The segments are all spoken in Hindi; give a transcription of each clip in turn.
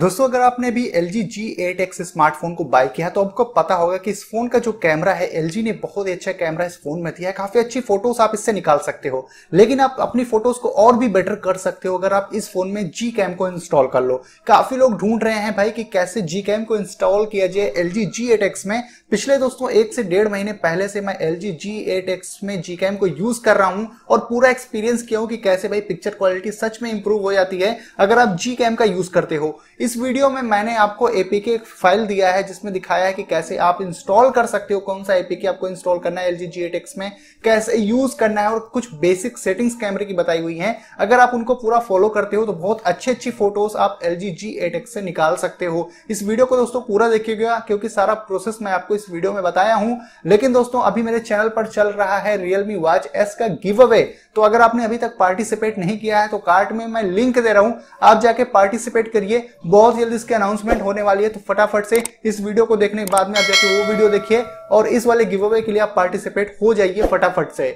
दोस्तों अगर आपने भी L G G eight X smartphone को बाय किया तो आपको पता होगा कि इस फोन का जो कैमरा है एल ने बहुत ही अच्छा कैमरा इस फोन में दिया है काफी अच्छी फोटोज आप इससे निकाल सकते हो लेकिन आप अपनी फोटोज को और भी बेटर कर सकते हो अगर आप इस फोन में जी कैम को इंस्टॉल कर लो काफी लोग ढूंढ रहे हैं भाई कि कैसे जी कैम को इंस्टॉल किया जाए L G G eight X में पिछले दोस्तों एक से डेढ़ महीने पहले से मैं L G G eight X में जी कैम को यूज कर रहा हूँ और पूरा एक्सपीरियंस किया हूँ कि कैसे भाई पिक्चर क्वालिटी सच में इंप्रूव हो जाती है अगर आप जी कैम का यूज करते हो इस वीडियो में मैंने आपको एपीके एक फाइल दिया है जिसमें दिखाया है कि कैसे आप इंस्टॉल कर सकते हो कौन सा एपीके आपको इंस्टॉल करना है एल जी में कैसे यूज करना है और कुछ बेसिक सेटिंग्स कैमरे की बताई हुई है अगर आप उनको पूरा फॉलो करते हो तो बहुत अच्छी अच्छी फोटोज आप एल जी से निकाल सकते हो इस वीडियो को दोस्तों पूरा देखिएगा क्योंकि सारा प्रोसेस मैं आपको इस वीडियो में बताया हूं लेकिन दोस्तों अभी मेरे चैनल पर चल रहा है रियलमी वॉच एस का गिव अवे तो अगर आपने अभी तक पार्टिसिपेट नहीं किया है तो कार्ट में मैं लिंक दे रहा हूं आप जाके पार्टिसिपेट करिए बहुत जल्द इसके अनाउंसमेंट होने वाली है तो फटाफट से इस वीडियो को देखने के बाद में आप जाके वो वीडियो देखिए और इस वाले गिव अवे के लिए आप पार्टिसिपेट हो जाइए फटाफट से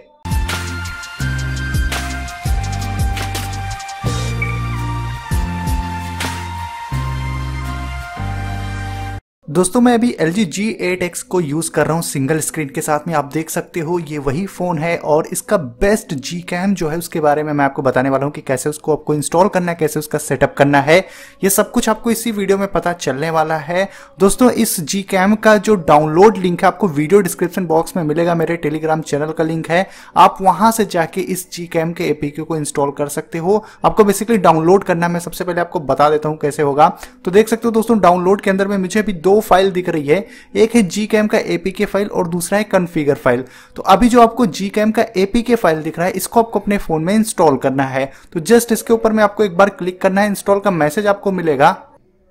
दोस्तों मैं अभी L G G eight X को यूज़ कर रहा हूँ सिंगल स्क्रीन के साथ में आप देख सकते हो ये वही फ़ोन है और इसका बेस्ट जी कैम जो है उसके बारे में मैं आपको बताने वाला हूँ कि कैसे उसको आपको इंस्टॉल करना है कैसे उसका सेटअप करना है ये सब कुछ आपको इसी वीडियो में पता चलने वाला है दोस्तों इस जी कैम का जो डाउनलोड लिंक है आपको वीडियो डिस्क्रिप्शन बॉक्स में मिलेगा मेरे टेलीग्राम चैनल का लिंक है आप वहाँ से जाके इस जी कैम के ए को इंस्टॉल कर सकते हो आपको बेसिकली डाउनलोड करना मैं सबसे पहले आपको बता देता हूँ कैसे होगा तो देख सकते हो दोस्तों डाउनलोड के अंदर में मुझे अभी दो फाइल दिख रही है एक है जी कैम का एपीके फाइल और दूसरा है कन्फिगर फाइल तो अभी जो आपको जी कैम का एपीके फाइल दिख रहा है इसको आपको अपने फोन में इंस्टॉल करना है तो जस्ट इसके ऊपर में आपको एक बार क्लिक करना है इंस्टॉल का मैसेज आपको मिलेगा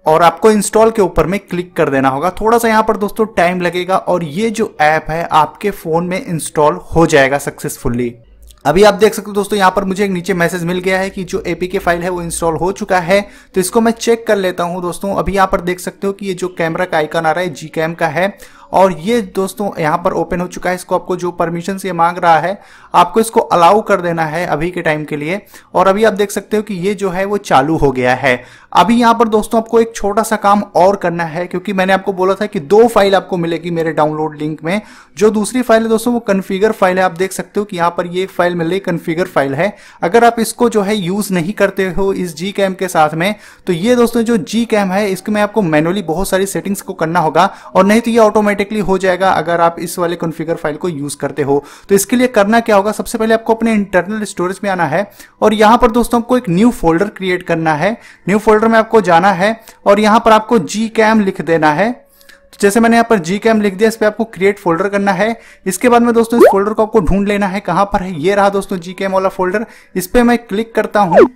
और आपको इंस्टॉल के ऊपर में क्लिक कर देना होगा थोड़ा सा यहाँ पर दोस्तों टाइम लगेगा और ये जो ऐप है आपके फोन में इंस्टॉल हो जाएगा सक्सेसफुली अभी आप देख सकते हो दोस्तों यहाँ पर मुझे एक नीचे मैसेज मिल गया है कि जो एपीके फाइल है वो इंस्टॉल हो चुका है तो इसको मैं चेक कर लेता हूँ दोस्तों अभी यहाँ पर देख सकते हो कि ये जो कैमरा का आइकन आ रहा है जी कैम का है और ये दोस्तों यहाँ पर ओपन हो चुका है इसको आपको जो परमिशन ये मांग रहा है आपको इसको अलाउ कर देना है अभी के टाइम के लिए और अभी आप देख सकते हो कि ये जो है वो चालू हो गया है अभी यहाँ पर दोस्तों आपको एक छोटा सा काम और करना है क्योंकि मैंने आपको बोला था कि दो फाइल आपको मिलेगी मेरे डाउनलोड लिंक में जो दूसरी फाइल है दोस्तों वो कन्फिगर फाइल है आप देख सकते हो कि यहाँ पर ये फाइल मिल रही कन्फिगर फाइल है अगर आप इसको जो है यूज नहीं करते हो इस जी कैम के साथ में तो ये दोस्तों जो जी कैम है इसमें आपको मैनुअली बहुत सारी सेटिंग्स को करना होगा और नहीं तो ये ऑटोमेटिक ऑटोमेटिकली हो जाएगा अगर आप इस वाले कॉन्फ़िगर फाइल को यूज़ करते हो तो इसके लिए करना क्या होगा सबसे पहले आपको अपने इंटरनल स्टोरेज में आना है और यहां पर दोस्तों आपको एक न्यू फोल्डर क्रिएट करना है न्यू फोल्डर में आपको जाना है और यहां पर आपको जी लिख देना है तो जैसे मैंने यहाँ पर जी कैम लिख दिया इस पर आपको क्रिएट फोल्डर करना है इसके बाद में दोस्तों इस फोल्डर को आपको ढूंढ लेना है कहाँ पर है ये रहा दोस्तों जी कैम वाला फोल्डर इस पर मैं क्लिक करता हूँ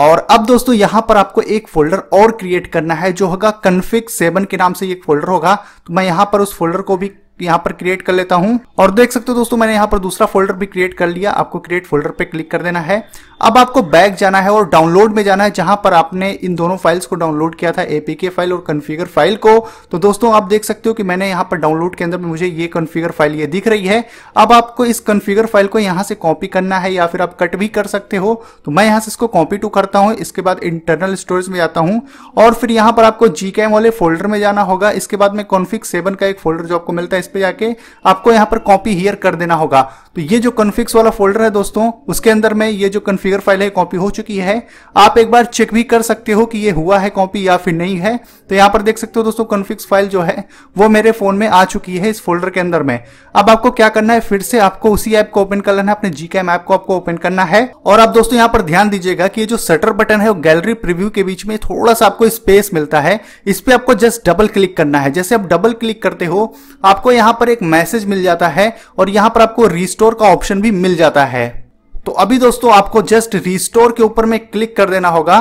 और अब दोस्तों यहां पर आपको एक फोल्डर और क्रिएट करना है जो होगा कन्फिक सेवन के नाम से एक फोल्डर होगा तो मैं यहां पर उस फोल्डर को भी यहाँ पर क्रिएट कर लेता हूँ और देख सकते हो दोस्तों मैंने यहाँ पर दूसरा फोल्डर भी क्रिएट कर लिया आपको क्रिएट फोल्डर पे क्लिक कर देना है अब आपको बैक जाना है और डाउनलोड में जाना है जहां पर आपने इन दोनों फाइल्स को डाउनलोड किया था एपीके फाइल और कॉन्फ़िगर फाइल को तो दोस्तों आप देख सकते हो कि मैंने यहां पर डाउनलोड के अंदर मुझे ये कॉन्फ़िगर फाइल ये दिख रही है अब आपको इस कॉन्फ़िगर फाइल को यहां से कॉपी करना है या फिर आप कट भी कर सकते हो तो मैं यहां से इसको कॉपी टू करता हूं इसके बाद इंटरनल स्टोरेज में जाता हूं और फिर यहां पर आपको जी वाले फोल्डर में जाना होगा इसके बाद में कॉन्फिक सेवन का एक फोल्डर जो आपको मिलता है इस पर जाके आपको यहां पर कॉपी हियर कर देना होगा तो ये जो कॉन्फिक्स वाला फोल्डर है दोस्तों उसके अंदर में ये जो कन्फिक फिगर फाइल है कॉपी हो चुकी है आप एक बार चेक भी कर सकते हो कि ये हुआ है कॉपी या फिर नहीं है तो यहाँ पर देख सकते हो दोस्तों कन्फिक्स फाइल जो है वो मेरे फोन में आ चुकी है इस फोल्डर के अंदर में अब आपको क्या करना है फिर से आपको उसी ऐप को ओपन कर लेना है अपने जी ऐप को आपको ओपन करना है और आप दोस्तों यहाँ पर ध्यान दीजिएगा कि ये जो शटर बटन है वो गैलरी प्रिव्यू के बीच में थोड़ा सा आपको स्पेस मिलता है इस पर आपको जस्ट डबल क्लिक करना है जैसे आप डबल क्लिक करते हो आपको यहाँ पर एक मैसेज मिल जाता है और यहाँ पर आपको रिस्टोर का ऑप्शन भी मिल जाता है तो अभी दोस्तों आपको जस्ट रिस्टोर के ऊपर में क्लिक कर देना होगा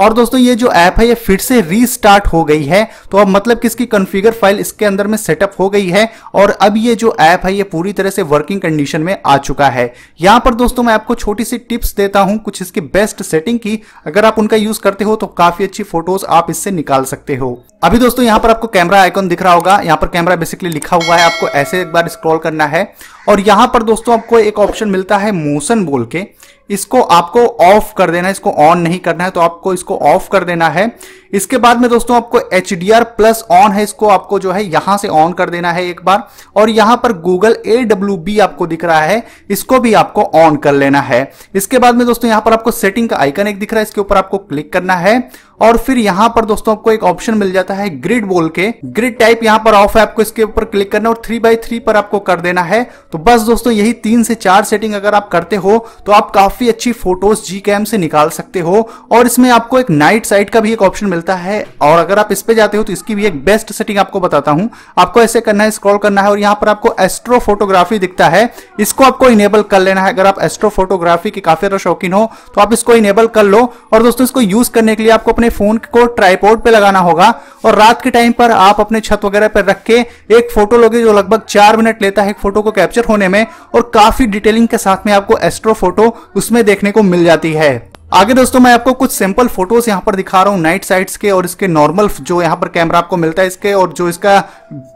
और दोस्तों ये जो ऐप है ये फिर से रीस्टार्ट हो गई है तो अब मतलब किसकी कॉन्फ़िगर फाइल इसके अंदर में सेटअप हो गई है और अब ये जो ऐप है ये पूरी तरह से वर्किंग कंडीशन में आ चुका है यहां पर दोस्तों मैं आपको छोटी सी टिप्स देता हूं कुछ इसकी बेस्ट सेटिंग की अगर आप उनका यूज़ करते हो तो काफ़ी अच्छी फोटोज आप इससे निकाल सकते हो अभी दोस्तों यहाँ पर आपको कैमरा आइकॉन दिख रहा होगा यहाँ पर कैमरा बेसिकली लिखा हुआ है आपको ऐसे एक बार स्क्रॉल करना है और यहाँ पर दोस्तों आपको एक ऑप्शन मिलता है मोशन बोल के इसको आपको ऑफ कर देना है इसको ऑन नहीं करना है तो आपको इसको ऑफ कर देना है इसके बाद में दोस्तों आपको H D R plus on है इसको आपको जो है यहां से ऑन कर देना है एक बार और यहां पर गूगल ए डब्ल्यू बी आपको दिख रहा है इसको भी आपको ऑन कर लेना है इसके बाद में दोस्तों यहां पर आपको सेटिंग का आइकन एक दिख रहा है इसके ऊपर आपको क्लिक करना है और फिर यहाँ पर दोस्तों आपको एक ऑप्शन मिल जाता है ग्रिड बोल के ग्रिड टाइप यहाँ पर ऑफ है आपको इसके ऊपर क्लिक करना और थ्री बाई थ्री पर आपको कर देना है तो बस दोस्तों यही तीन से चार सेटिंग अगर आप करते हो तो आप काफी अच्छी फोटोज जी कैम से निकाल सकते हो और इसमें आपको एक नाइट साइट का भी एक ऑप्शन मिलता है और अगर आप इस पे जाते हो तो इसकी भी एक बेस्ट सेटिंग आपको बताता हूँ आपको ऐसे करना है स्क्रॉल करना है और यहाँ पर आपको एस्ट्रो फोटोग्राफी दिखता है इसको आपको इनेबल कर लेना है अगर आप एस्ट्रो फोटोग्राफी के काफी ज्यादा शौकीन हो तो आप इसको इनेबल कर लो और दोस्तों इसको यूज करने के लिए आपको अपने फोन को ट्राईपोर्ट पे लगाना होगा और रात के टाइम पर आप अपने छत वगैरह पर रख के एक फोटो लोगे जो लगभग चार मिनट लेता है एक फोटो को कैप्चर होने में और काफी डिटेलिंग के साथ में आपको एस्ट्रो फोटो उसमें देखने को मिल जाती है आगे दोस्तों मैं आपको कुछ सिंपल फोटोज यहाँ पर दिखा रहा हूँ नाइट साइड्स के और इसके नॉर्मल जो यहाँ पर कैमरा आपको मिलता है इसके और जो इसका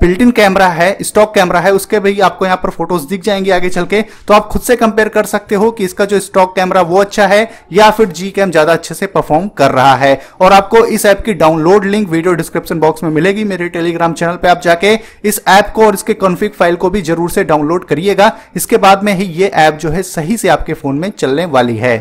बिल्ट इन कैमरा है स्टॉक कैमरा है उसके भी आपको यहाँ पर फोटोज दिख जाएंगे आगे चल के तो आप खुद से कंपेयर कर सकते हो कि इसका जो स्टॉक कैमरा वो अच्छा है या फिर जी कैम ज्यादा अच्छे से परफॉर्म कर रहा है और आपको इस ऐप की download link video description box में मिलेगी मेरे टेलीग्राम चैनल पर आप जाके इस ऐप को और इसके कॉन्फिक फाइल को भी जरूर से डाउनलोड करिएगा इसके बाद में ही ये ऐप जो है सही से आपके फोन में चलने वाली है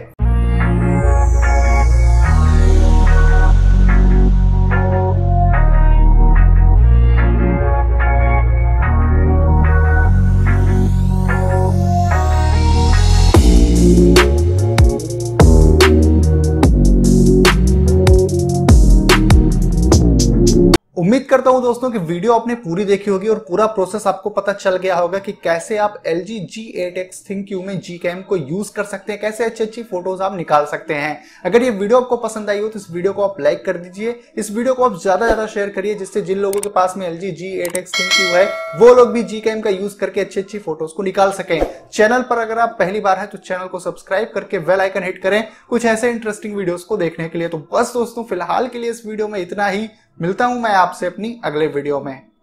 उम्मीद करता हूं दोस्तों कि वीडियो आपने पूरी देखी होगी और पूरा प्रोसेस आपको पता चल गया होगा कि कैसे आप L G G eight X ThinQ में जी कैम को यूज कर सकते हैं कैसे अच्छी अच्छी फोटोज आप निकाल सकते हैं अगर ये वीडियो आपको पसंद आई हो तो इस वीडियो को आप लाइक कर दीजिए इस वीडियो को आप ज्यादा ज्यादा शेयर करिए जिससे जिन लोगों के पास में L G G eight X ThinQ है वो लोग भी जी कैम का यूज करके अच्छी अच्छी फोटोज को निकाल सकें चैनल पर अगर आप पहली बार है तो चैनल को सब्सक्राइब करके वेल आइकन हिट करें कुछ ऐसे इंटरेस्टिंग वीडियोज को देखने के लिए तो बस दोस्तों फिलहाल के लिए इस वीडियो में इतना ही मिलता हूं मैं आपसे अपनी अगले वीडियो में